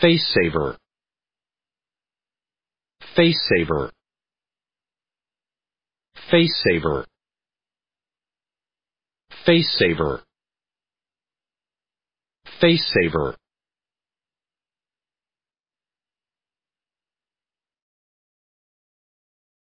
Face saver. Face saver. Face saver. Face saver. Face saver.